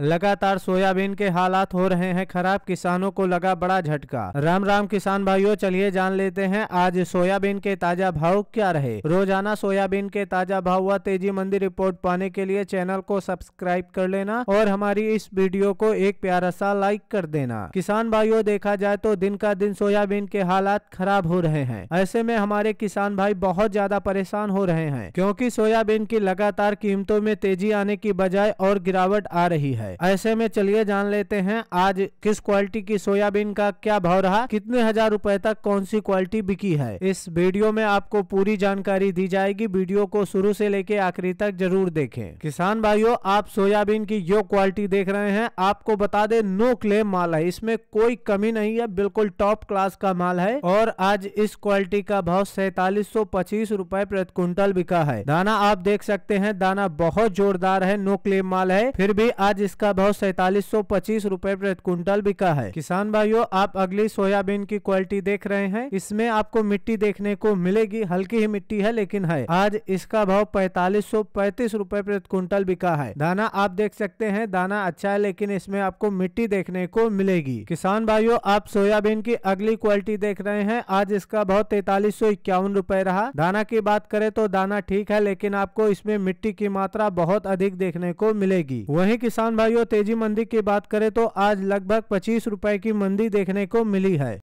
लगातार सोयाबीन के हालात हो रहे हैं खराब किसानों को लगा बड़ा झटका राम राम किसान भाइयों चलिए जान लेते हैं आज सोयाबीन के ताजा भाव क्या रहे रोजाना सोयाबीन के ताजा भाव व तेजी मंदी रिपोर्ट पाने के लिए चैनल को सब्सक्राइब कर लेना और हमारी इस वीडियो को एक प्यारा सा लाइक कर देना किसान भाइयों देखा जाए तो दिन का दिन सोयाबीन के हालात खराब हो रहे हैं ऐसे में हमारे किसान भाई बहुत ज्यादा परेशान हो रहे हैं क्योंकि सोयाबीन की लगातार कीमतों में तेजी आने की बजाय और गिरावट आ रही है है ऐसे में चलिए जान लेते हैं आज किस क्वालिटी की सोयाबीन का क्या भाव रहा कितने हजार रूपए तक कौन सी क्वालिटी बिकी है इस वीडियो में आपको पूरी जानकारी दी जाएगी वीडियो को शुरू से लेके आखिरी तक जरूर देखें किसान भाइयों आप सोयाबीन की जो क्वालिटी देख रहे हैं आपको बता दे नो क्लेम माल है इसमें कोई कमी नहीं है बिल्कुल टॉप क्लास का माल है और आज इस क्वालिटी का भाव सैतालीस सौ पच्चीस रूपए प्रति क्विंटल बिका है दाना आप देख सकते हैं दाना बहुत जोरदार है नो क्लेम माल है फिर भी आज इस जिसका भाव सैतालीस सौ पच्चीस रूपए प्रति क्विंटल बिका है किसान भाइयों आप अगली सोयाबीन की क्वालिटी देख रहे हैं इसमें आपको मिट्टी देखने को मिलेगी हल्की ही मिट्टी है लेकिन है आज इसका भाव पैतालीस सौ पैतीस रूपए प्रति क्विंटल बिका है दाना आप देख सकते हैं दाना अच्छा है लेकिन इसमें आपको मिट्टी देखने को मिलेगी किसान भाइयों आप सोयाबीन की अगली क्वालिटी देख रहे हैं आज इसका भाव तैतालीस सौ इक्यावन रूपए रहा दाना की बात करें तो दाना ठीक है लेकिन आपको इसमें मिट्टी की मात्रा बहुत अधिक देखने को मिलेगी वही किसान भाई भाइयों तेजी मंदी की बात करें तो आज लगभग पच्चीस रुपए की मंदी देखने को मिली है